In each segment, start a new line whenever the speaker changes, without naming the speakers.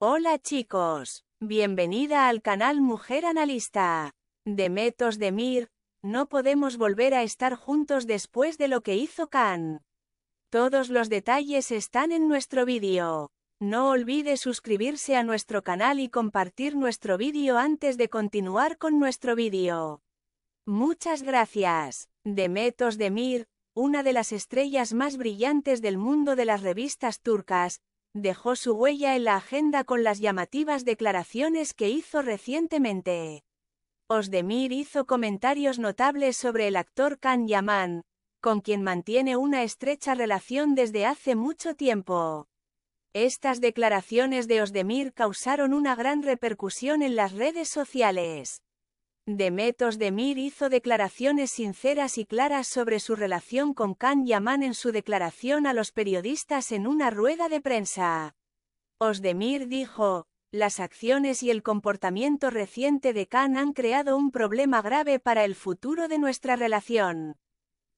Hola chicos, bienvenida al canal Mujer Analista. de Mir, no podemos volver a estar juntos después de lo que hizo Khan. Todos los detalles están en nuestro vídeo. No olvide suscribirse a nuestro canal y compartir nuestro vídeo antes de continuar con nuestro vídeo. Muchas gracias. Demetos Mir, una de las estrellas más brillantes del mundo de las revistas turcas, dejó su huella en la agenda con las llamativas declaraciones que hizo recientemente. Osdemir hizo comentarios notables sobre el actor Kan Yaman, con quien mantiene una estrecha relación desde hace mucho tiempo. Estas declaraciones de Osdemir causaron una gran repercusión en las redes sociales. Demet Demir hizo declaraciones sinceras y claras sobre su relación con Khan Yaman en su declaración a los periodistas en una rueda de prensa. Osdemir dijo, las acciones y el comportamiento reciente de Khan han creado un problema grave para el futuro de nuestra relación.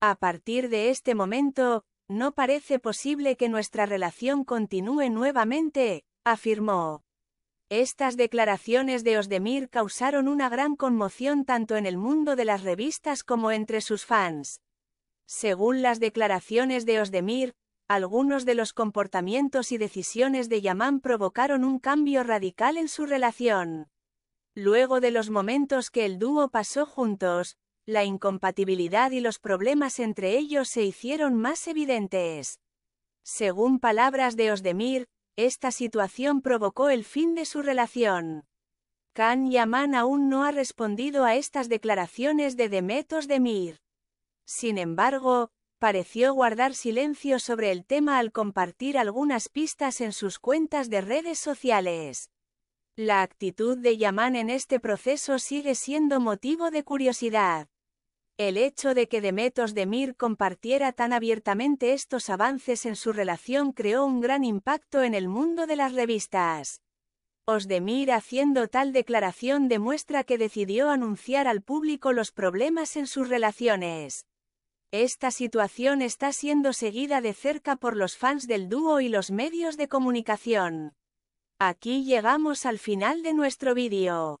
A partir de este momento, no parece posible que nuestra relación continúe nuevamente, afirmó. Estas declaraciones de Osdemir causaron una gran conmoción tanto en el mundo de las revistas como entre sus fans. Según las declaraciones de Osdemir, algunos de los comportamientos y decisiones de Yaman provocaron un cambio radical en su relación. Luego de los momentos que el dúo pasó juntos, la incompatibilidad y los problemas entre ellos se hicieron más evidentes. Según palabras de Osdemir, esta situación provocó el fin de su relación. Khan Yaman aún no ha respondido a estas declaraciones de Demetos de Mir. Sin embargo, pareció guardar silencio sobre el tema al compartir algunas pistas en sus cuentas de redes sociales. La actitud de Yaman en este proceso sigue siendo motivo de curiosidad. El hecho de que Demet Demir compartiera tan abiertamente estos avances en su relación creó un gran impacto en el mundo de las revistas. Osdemir haciendo tal declaración demuestra que decidió anunciar al público los problemas en sus relaciones. Esta situación está siendo seguida de cerca por los fans del dúo y los medios de comunicación. Aquí llegamos al final de nuestro vídeo.